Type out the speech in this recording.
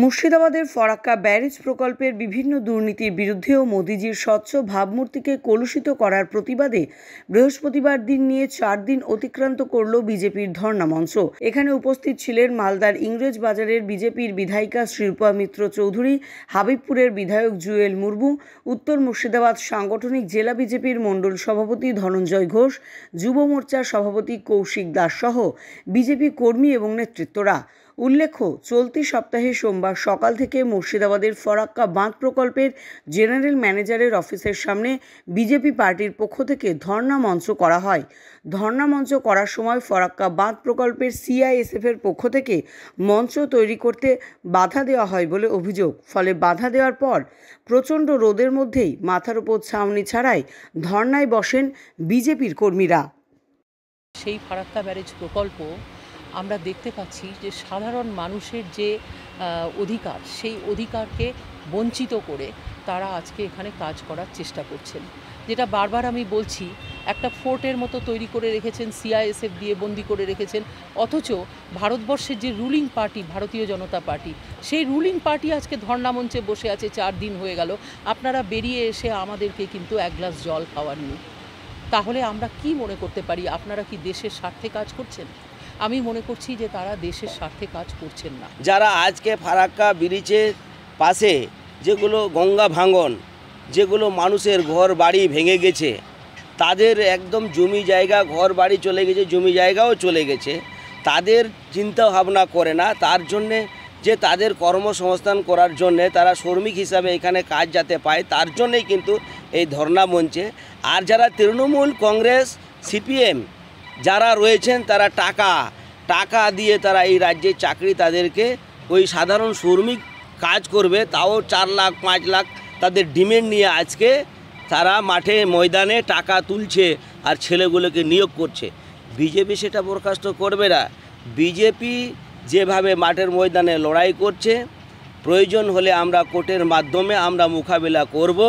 মুর্শিদাবাদের ফরাক্কা ব্যারেজ প্রকল্পের বিভিন্ন দুর্নীতির বিরুদ্ধেও মোদিজির স্বচ্ছ ভাবমূর্তিকে কলুষিত করার প্রতিবাদে বৃহস্পতিবার দিন নিয়ে চার দিন অতিক্রান্ত করল বিজেপির ধর্ণামঞ্চ মঞ্চ এখানে উপস্থিত ছিলেন মালদার ইংরেজ বাজারের বিজেপির বিধায়িকা শিল্পা মিত্র চৌধুরী হাবিবপুরের বিধায়ক জুয়েল মুর্মু উত্তর মুর্শিদাবাদ সাংগঠনিক জেলা বিজেপির মণ্ডল সভাপতি ধনঞ্জয় ঘোষ যুব মোর্চার সভাপতি কৌশিক দাস সহ বিজেপি কর্মী এবং নেতৃত্বরা উল্লেখ্য চলতি সপ্তাহে সোমবার সকাল থেকে মুর্শিদাবাদের ফরাক্কা বাঁধ প্রকল্পের জেনারেল ম্যানেজারের অফিসের সামনে বিজেপি পার্টির পক্ষ থেকে ধর্ণা মঞ্চ করা হয় ধর্ণা মঞ্চ করার সময় ফরাক্কা বাঁধ প্রকল্পের সিআইএসএফের পক্ষ থেকে মঞ্চ তৈরি করতে বাধা দেওয়া হয় বলে অভিযোগ ফলে বাধা দেওয়ার পর প্রচণ্ড রোদের মধ্যেই মাথার উপর ছাউনি ছাড়াই ধর্নায় বসেন বিজেপির কর্মীরা সেই ফারাক্কা ব্যারেজ প্রকল্প আমরা দেখতে পাচ্ছি যে সাধারণ মানুষের যে অধিকার সেই অধিকারকে বঞ্চিত করে তারা আজকে এখানে কাজ করার চেষ্টা করছেন যেটা বারবার আমি বলছি একটা ফোর্টের মতো তৈরি করে রেখেছেন সিআইএসএফ দিয়ে বন্দি করে রেখেছেন অথচ ভারতবর্ষের যে ruling party Bharatiya Janata party সেই রুলিং পার্টি আজকে ধর্ণামঞ্চে বসে আছে চার দিন হয়ে গেল আপনারা বেরিয়ে এসে আমাদেরকে কিন্তু এক গ্লাস জল খাওয়াননি তাহলে আমরা কি মনে করতে পারি আপনারা কি দেশের স্বার্থে কাজ করছেন আমি মনে করছি যে তারা দেশের স্বার্থে কাজ করছেন না যারা আজকে ফারাক্কা ব্রিজের পাশে যেগুলো গঙ্গা ভাঙন যেগুলো মানুষের ঘর বাড়ি ভেঙে গেছে তাদের একদম জমি জায়গা ঘর বাড়ি চলে গেছে জমি জায়গাও চলে গেছে তাদের চিন্তা ভাবনা করে না তার জন্যে যে তাদের কর্মসংস্থান করার জন্য তারা শ্রমিক হিসাবে এখানে কাজ যাতে পায় তার জন্যই কিন্তু এই ধর্ণা মঞ্চে আর যারা তৃণমূল কংগ্রেস সিপিএম যারা রয়েছেন তারা টাকা টাকা দিয়ে তারা এই রাজ্যে চাকরি তাদেরকে ওই সাধারণ শ্রমিক কাজ করবে তাও চার লাখ পাঁচ লাখ তাদের ডিমেন্ড নিয়ে আজকে তারা মাঠে ময়দানে টাকা তুলছে আর ছেলেগুলোকে নিয়োগ করছে বিজেপি সেটা বরখাস্ত করবে না বিজেপি যেভাবে মাঠের ময়দানে লড়াই করছে প্রয়োজন হলে আমরা কোর্টের মাধ্যমে আমরা মোকাবিলা করব